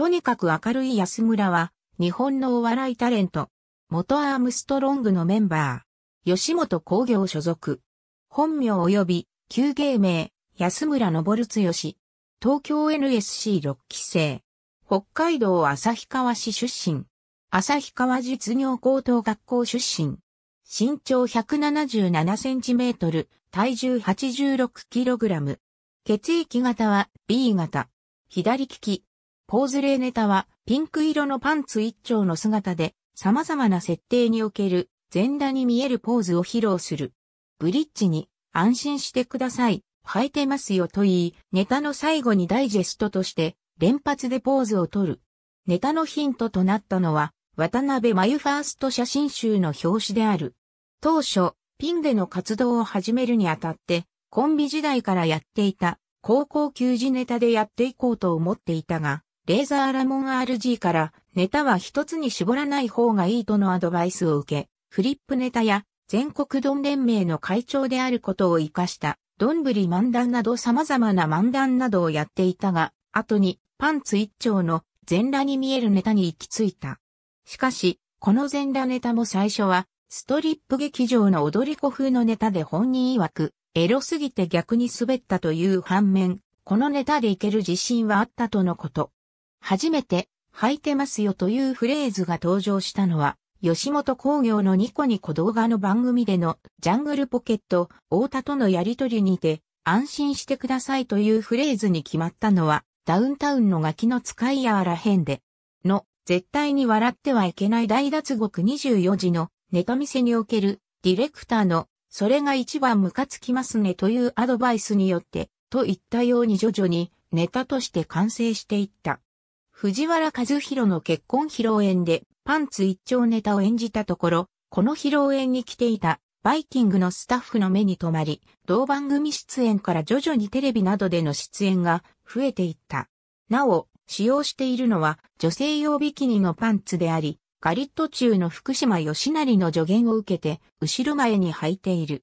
とにかく明るい安村は、日本のお笑いタレント、元アームストロングのメンバー、吉本工業所属、本名及び、旧芸名、安村昇剛、東京 NSC6 期生、北海道旭川市出身、旭川実業高等学校出身、身長177センチメートル、体重86キログラム、血液型は B 型、左利き、ポーズ例ネタは、ピンク色のパンツ一丁の姿で、様々な設定における、全裸に見えるポーズを披露する。ブリッジに、安心してください、履いてますよと言い、ネタの最後にダイジェストとして、連発でポーズをとる。ネタのヒントとなったのは、渡辺真由ファースト写真集の表紙である。当初、ピンでの活動を始めるにあたって、コンビ時代からやっていた、高校球児ネタでやっていこうと思っていたが、レーザーラモン RG からネタは一つに絞らない方がいいとのアドバイスを受け、フリップネタや全国ドン連盟の会長であることを活かしたどんぶり漫談など様々な漫談などをやっていたが、後にパンツ一丁の全裸に見えるネタに行き着いた。しかし、この全裸ネタも最初は、ストリップ劇場の踊り子風のネタで本人曰く、エロすぎて逆に滑ったという反面、このネタでいける自信はあったとのこと。初めて、履いてますよというフレーズが登場したのは、吉本工業のニコニコ動画の番組でのジャングルポケット、太田とのやりとりにて、安心してくださいというフレーズに決まったのは、ダウンタウンのガキの使いやらへんで、の、絶対に笑ってはいけない大脱獄24時のネタ見せにおけるディレクターの、それが一番ムカつきますねというアドバイスによって、といったように徐々にネタとして完成していった。藤原和弘の結婚披露宴でパンツ一丁ネタを演じたところ、この披露宴に来ていたバイキングのスタッフの目に留まり、同番組出演から徐々にテレビなどでの出演が増えていった。なお、使用しているのは女性用ビキニのパンツであり、ガリット中の福島義成の助言を受けて、後ろ前に履いている。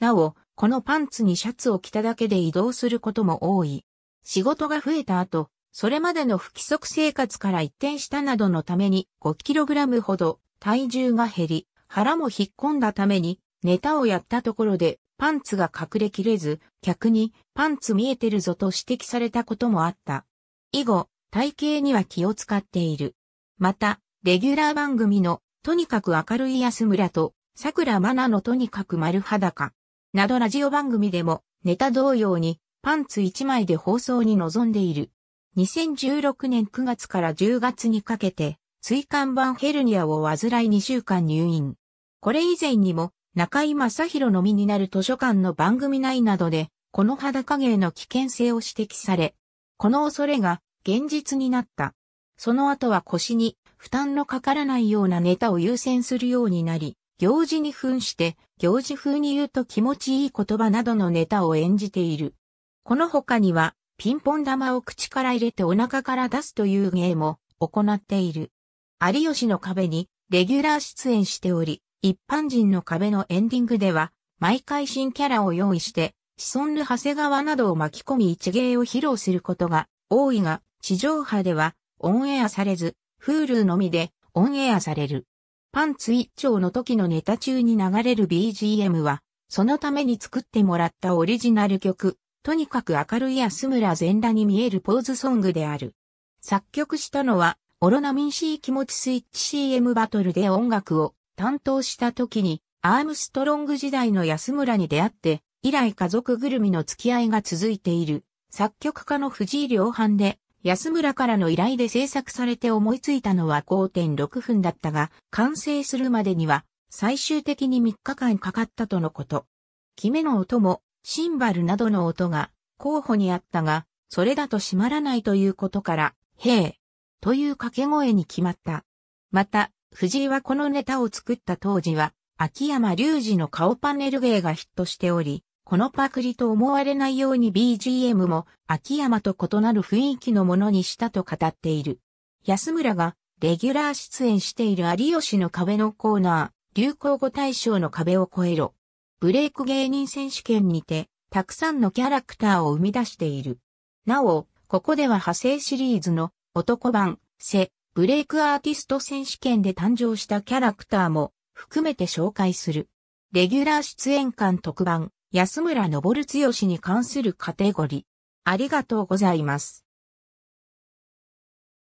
なお、このパンツにシャツを着ただけで移動することも多い。仕事が増えた後、それまでの不規則生活から一転したなどのために 5kg ほど体重が減り、腹も引っ込んだために、ネタをやったところでパンツが隠れきれず、客にパンツ見えてるぞと指摘されたこともあった。以後、体型には気を使っている。また、レギュラー番組のとにかく明るい安村と桜マナのとにかく丸裸などラジオ番組でもネタ同様にパンツ一枚で放送に臨んでいる。2016年9月から10月にかけて、椎間板ヘルニアを患い2週間入院。これ以前にも、中井正宏の身になる図書館の番組内などで、この肌芸の危険性を指摘され、この恐れが現実になった。その後は腰に負担のかからないようなネタを優先するようになり、行事に噴して、行事風に言うと気持ちいい言葉などのネタを演じている。この他には、ピンポン玉を口から入れてお腹から出すという芸も行っている。有吉の壁にレギュラー出演しており、一般人の壁のエンディングでは、毎回新キャラを用意して、シソンヌ長谷川などを巻き込み一芸を披露することが多いが、地上波ではオンエアされず、フールーのみでオンエアされる。パンツ一丁の時のネタ中に流れる BGM は、そのために作ってもらったオリジナル曲、とにかく明るい安村全裸に見えるポーズソングである。作曲したのは、オロナミン C 気持ちスイッチ CM バトルで音楽を担当した時に、アームストロング時代の安村に出会って、以来家族ぐるみの付き合いが続いている、作曲家の藤井良半で、安村からの依頼で制作されて思いついたのは5.6分だったが、完成するまでには最終的に3日間かかったとのこと。キメの音もシンバルなどの音が候補にあったが、それだと閉まらないということから、へえ、という掛け声に決まった。また、藤井はこのネタを作った当時は、秋山隆二の顔パネル芸がヒットしており、このパクリと思われないように BGM も秋山と異なる雰囲気のものにしたと語っている。安村がレギュラー出演している有吉の壁のコーナー、流行語大賞の壁を越えろブレイク芸人選手権にて、たくさんのキャラクターを生み出している。なお、ここでは派生シリーズの男版、セ、ブレイクアーティスト選手権で誕生したキャラクターも含めて紹介する。レギュラー出演館特番、安村昇剛に関するカテゴリー。ありがとうございます。